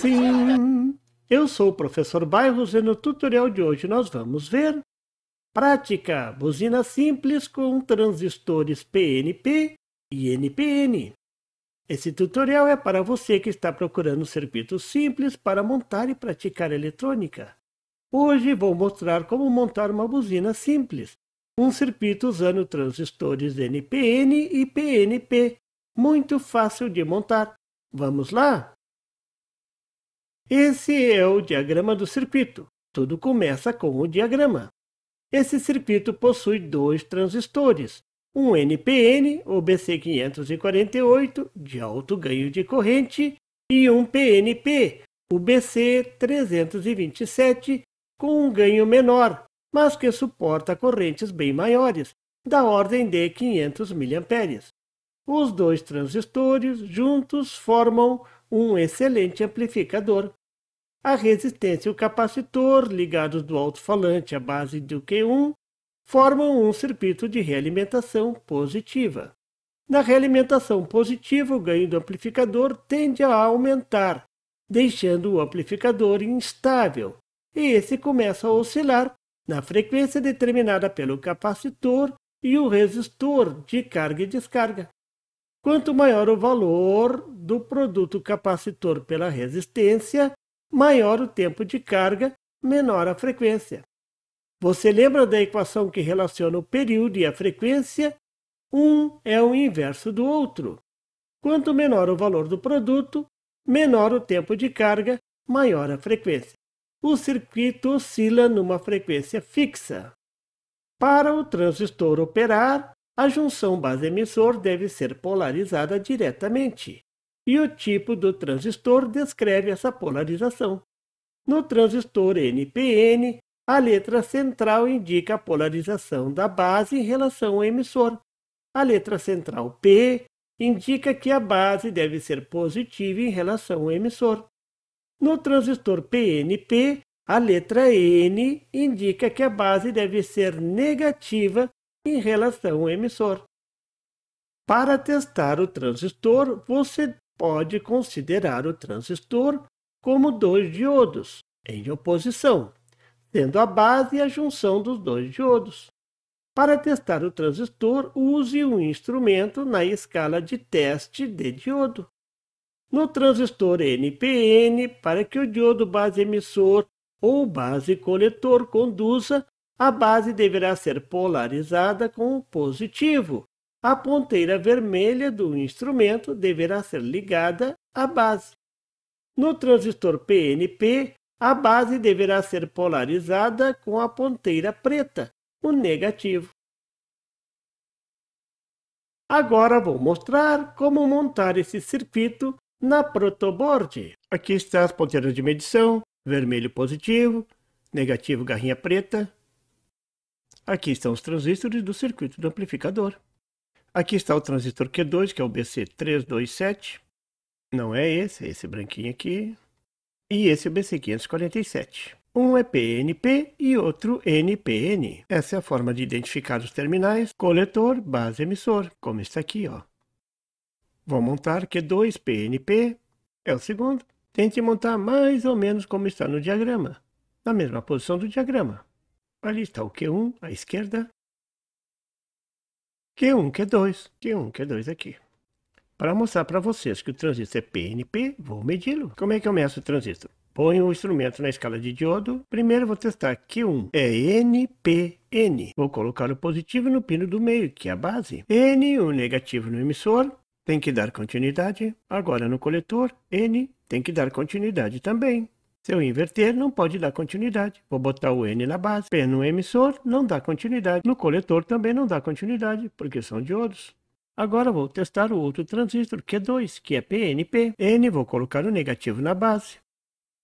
Sim, eu sou o professor Bairros e no tutorial de hoje nós vamos ver prática buzina simples com transistores PNP e NPN. Esse tutorial é para você que está procurando circuitos simples para montar e praticar eletrônica. Hoje vou mostrar como montar uma buzina simples, um circuito usando transistores NPN e PNP, muito fácil de montar. Vamos lá? Esse é o diagrama do circuito. Tudo começa com o diagrama. Esse circuito possui dois transistores, um NPN, ou BC548, de alto ganho de corrente, e um PNP, o BC327, com um ganho menor, mas que suporta correntes bem maiores, da ordem de 500 mA. Os dois transistores juntos formam um excelente amplificador, a resistência e o capacitor, ligados do alto-falante à base do Q1, formam um circuito de realimentação positiva. Na realimentação positiva, o ganho do amplificador tende a aumentar, deixando o amplificador instável, e esse começa a oscilar na frequência determinada pelo capacitor e o resistor de carga e descarga. Quanto maior o valor do produto capacitor pela resistência, maior o tempo de carga, menor a frequência. Você lembra da equação que relaciona o período e a frequência? Um é o inverso do outro. Quanto menor o valor do produto, menor o tempo de carga, maior a frequência. O circuito oscila numa frequência fixa. Para o transistor operar, a junção base-emissor deve ser polarizada diretamente e o tipo do transistor descreve essa polarização. No transistor NPN, a letra central indica a polarização da base em relação ao emissor. A letra central P indica que a base deve ser positiva em relação ao emissor. No transistor PNP, a letra N indica que a base deve ser negativa em relação ao emissor. Para testar o transistor, você pode considerar o transistor como dois diodos em oposição, sendo a base a junção dos dois diodos. Para testar o transistor, use um instrumento na escala de teste de diodo. No transistor NPN, para que o diodo base emissor ou base coletor conduza, a base deverá ser polarizada com o positivo a ponteira vermelha do instrumento deverá ser ligada à base. No transistor PNP, a base deverá ser polarizada com a ponteira preta, o negativo. Agora vou mostrar como montar esse circuito na protoboard. Aqui está as ponteiras de medição, vermelho positivo, negativo garrinha preta. Aqui estão os transistores do circuito do amplificador. Aqui está o transistor Q2, que é o BC327. Não é esse, é esse branquinho aqui. E esse é o BC547. Um é PNP e outro NPN. Essa é a forma de identificar os terminais, coletor, base emissor, como está aqui. Ó. Vou montar Q2 PNP, é o segundo. Tente montar mais ou menos como está no diagrama, na mesma posição do diagrama. Ali está o Q1 à esquerda, Q1, Q2, Q1, Q2 aqui. Para mostrar para vocês que o transistor é PNP, vou medi-lo. Como é que eu meço o transistor? Ponho o instrumento na escala de diodo. Primeiro vou testar Q1 é NPN. Vou colocar o positivo no pino do meio, que é a base. N, o negativo no emissor, tem que dar continuidade. Agora no coletor, N tem que dar continuidade também. Se eu inverter, não pode dar continuidade. Vou botar o N na base. P no emissor, não dá continuidade. No coletor também não dá continuidade, porque são diodos. Agora vou testar o outro transistor, Q2, que é PNP. N, vou colocar o negativo na base.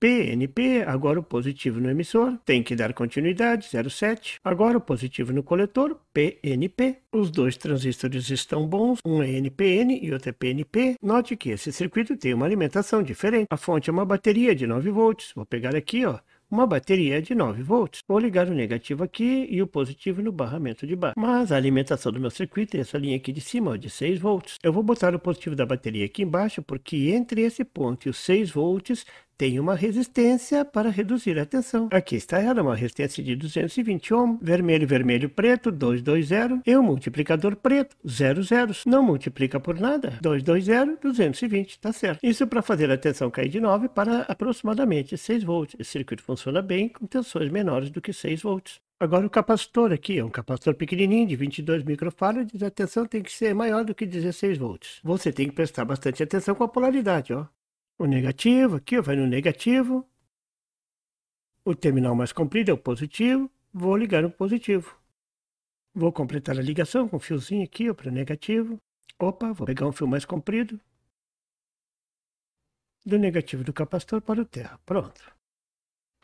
PNP, agora o positivo no emissor, tem que dar continuidade, 07. Agora o positivo no coletor, PNP. Os dois transistores estão bons, um é NPN e outro é PNP. Note que esse circuito tem uma alimentação diferente. A fonte é uma bateria de 9 volts. Vou pegar aqui, ó, uma bateria de 9 volts. Vou ligar o negativo aqui e o positivo no barramento de baixo. Mas a alimentação do meu circuito é essa linha aqui de cima, ó, de 6 volts. Eu vou botar o positivo da bateria aqui embaixo, porque entre esse ponto e os 6 volts tem uma resistência para reduzir a tensão. Aqui está ela, uma resistência de 220 ohm, vermelho, vermelho, preto, 220, e um multiplicador preto, 00, Não multiplica por nada, 220, 220, está certo. Isso para fazer a tensão cair de 9 para aproximadamente 6 volts. Esse circuito funciona bem com tensões menores do que 6 volts. Agora o capacitor aqui é um capacitor pequenininho de 22 microfarads, a tensão tem que ser maior do que 16 volts. Você tem que prestar bastante atenção com a polaridade, ó o negativo aqui, vai no negativo. O terminal mais comprido é o positivo, vou ligar no positivo. Vou completar a ligação com um fiozinho aqui para o negativo. Opa, vou pegar um fio mais comprido. Do negativo do capacitor para o terra. Pronto.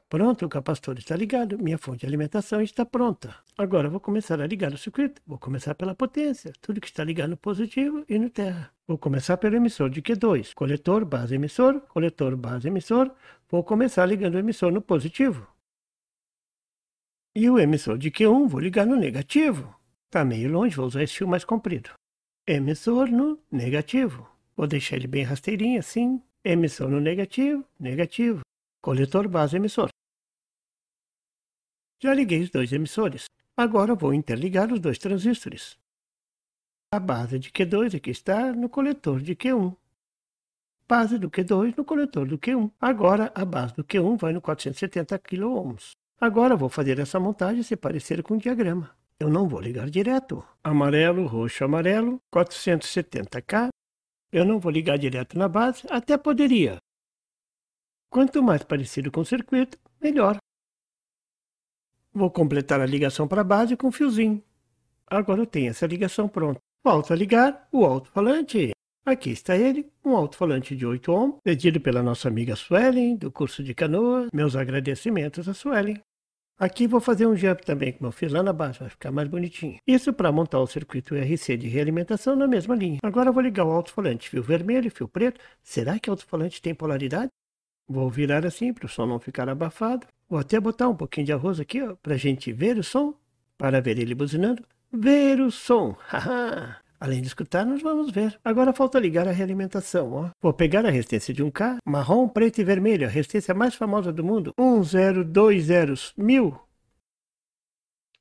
Pronto, o capacitor está ligado, minha fonte de alimentação está pronta. Agora vou começar a ligar o circuito. Vou começar pela potência, tudo que está ligado no positivo e no terra. Vou começar pelo emissor de Q2, coletor, base, emissor, coletor, base, emissor. Vou começar ligando o emissor no positivo. E o emissor de Q1 vou ligar no negativo. Está meio longe, vou usar esse fio mais comprido. Emissor no negativo. Vou deixar ele bem rasteirinho assim. Emissor no negativo, negativo. Coletor, base, emissor. Já liguei os dois emissores. Agora vou interligar os dois transistores a base de Q2 aqui é está no coletor de Q1. Base do Q2 no coletor do Q1. Agora, a base do Q1 vai no 470 kohms. Agora, vou fazer essa montagem se parecer com o diagrama. Eu não vou ligar direto. Amarelo, roxo, amarelo, 470K. Eu não vou ligar direto na base, até poderia. Quanto mais parecido com o circuito, melhor. Vou completar a ligação para a base com um fiozinho. Agora eu tenho essa ligação pronta. Volto a ligar o alto-falante. Aqui está ele, um alto-falante de 8 ohm, pedido pela nossa amiga Suelen, do curso de canoa. Meus agradecimentos a Suelen. Aqui vou fazer um jump também, como eu fiz lá na base, vai ficar mais bonitinho. Isso para montar o circuito RC de realimentação na mesma linha. Agora vou ligar o alto-falante, fio vermelho, e fio preto. Será que o alto-falante tem polaridade? Vou virar assim para o som não ficar abafado. Vou até botar um pouquinho de arroz aqui para a gente ver o som, para ver ele buzinando. Ver o som. Além de escutar, nós vamos ver. Agora falta ligar a realimentação, ó. Vou pegar a resistência de 1K, marrom, preto e vermelho, a resistência mais famosa do mundo. 1020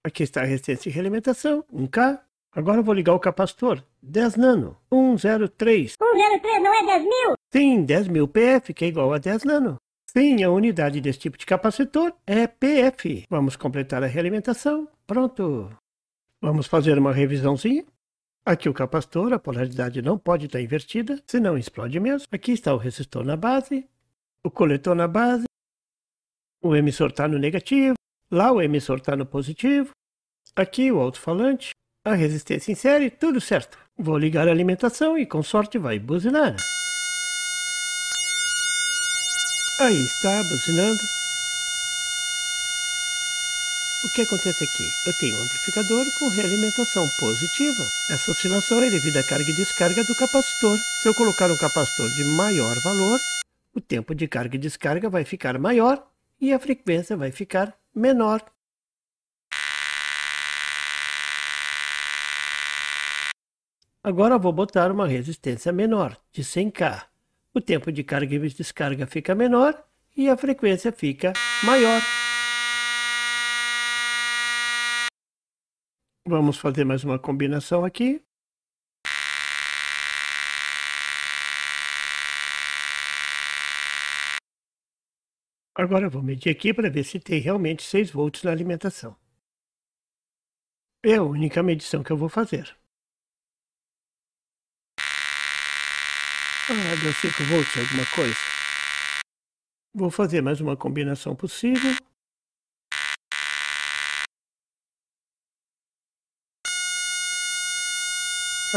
Aqui está a resistência de realimentação, 1K. Agora vou ligar o capacitor, 10 nano, 103. 103 não é 10 mil? Sim, 10 mil PF, que é igual a 10 nano. Sim, a unidade desse tipo de capacitor é PF. Vamos completar a realimentação. Pronto. Vamos fazer uma revisãozinha? Aqui o capacitor, a polaridade não pode estar invertida, senão explode mesmo. Aqui está o resistor na base, o coletor na base, o emissor está no negativo, lá o emissor está no positivo, aqui o alto-falante, a resistência em série, tudo certo. Vou ligar a alimentação e com sorte vai buzinar. Aí está, buzinando. O que acontece aqui? É eu tenho um amplificador com realimentação positiva. Essa oscilação é devido à carga e descarga do capacitor. Se eu colocar um capacitor de maior valor, o tempo de carga e descarga vai ficar maior e a frequência vai ficar menor. Agora vou botar uma resistência menor, de 100K. O tempo de carga e descarga fica menor e a frequência fica maior. Vamos fazer mais uma combinação aqui. Agora eu vou medir aqui para ver se tem realmente 6 volts na alimentação. É a única medição que eu vou fazer. Ah, deu 5 volts alguma coisa. Vou fazer mais uma combinação possível.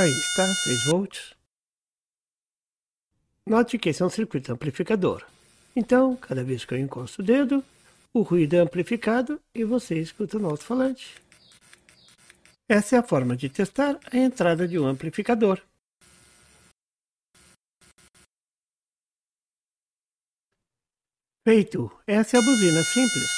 Aí está, 6 volts. Note que esse é um circuito amplificador. Então, cada vez que eu encosto o dedo, o ruído é amplificado e você escuta no alto-falante. Essa é a forma de testar a entrada de um amplificador. Feito! Essa é a buzina simples.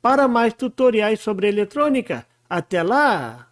para mais tutoriais sobre eletrônica. Até lá!